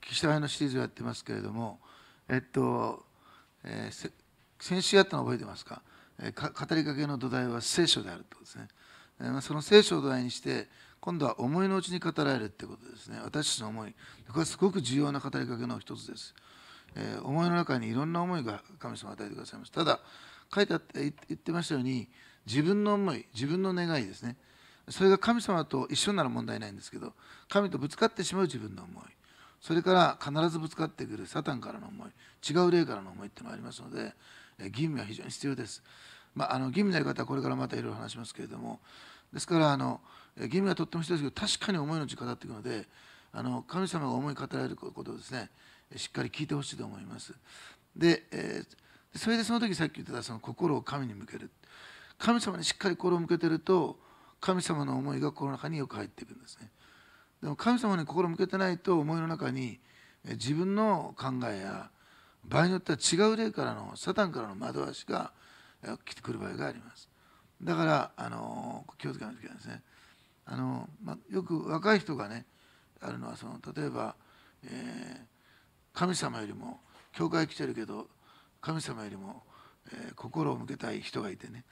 岸田派のシリーズをやってますけれども、えっと、えー、先週やったの覚えてますか、えー、語りかけの土台は聖書であるということですね。えー、その聖書を土台にして、今度は思いのうちに語られるということですね。私たちの思い。これはすごく重要な語りかけの一つです。えー、思いの中にいろんな思いが神様与えてくださいます。ただ、書いてあって言ってましたように、自分の思い、自分の願いですね。それが神様と一緒なら問題ないんですけど、神とぶつかってしまう自分の思い。それから必ずぶつかってくるサタンからの思い違う霊からの思いっていうのがありますので吟味は非常に必要です。まあ、あの義務のやり方はこれからまたいろいろ話しますけれどもですからあの義務はとっても必要ですけど確かに思いのうち語っていくのであの神様が思い語られることをですねしっかり聞いてほしいと思います。で、えー、それでその時さっき言ってたその心を神に向ける神様にしっかり心を向けてると神様の思いが心の中によく入っていくんですね。でも神様に心向けてないと思いの中に自分の考えや場合によっては違う例からのサタンからの惑わしが来てくる場合がありますだからあの気をつけないといけないですねあの、まあ、よく若い人がねあるのはその例えば、えー、神様よりも教会来てるけど神様よりも、えー、心を向けたい人がいてね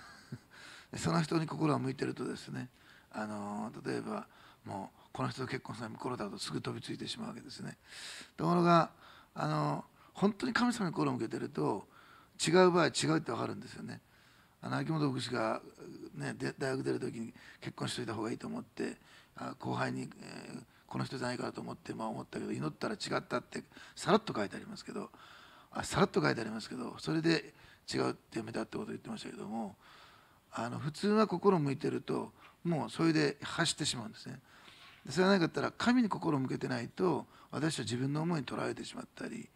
その人に心が向いてるとですねあの例えばもうこの人と結婚するのはコだとすぐ飛びついてしまうわけですねところがあの本当に神様に心を向けてると違う場合は違うって分かるんですよねあの秋元牧師が、ね、大学出る時に結婚しといた方がいいと思って後輩に、えー、この人じゃないからと思って、まあ、思ったけど祈ったら違ったってさらっと書いてありますけどあさらっと書いてありますけどそれで違うってやめたってことを言ってましたけどもあの普通は心向いてるともうそれで走ってしまうんですねそれがなかったら神に心を向けてないと私は自分の思いに捉えてしまったり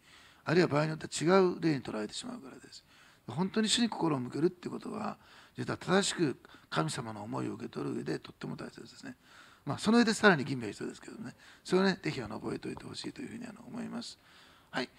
あるいは場合によっては違う例に捉えてしまうからです本当に主に心を向けるっていうことは実は正しく神様の思いを受け取る上でとっても大切ですねまあその上でさらに吟味は必要ですけどねそれをね是非覚えておいてほしいというふうにあの思いますはい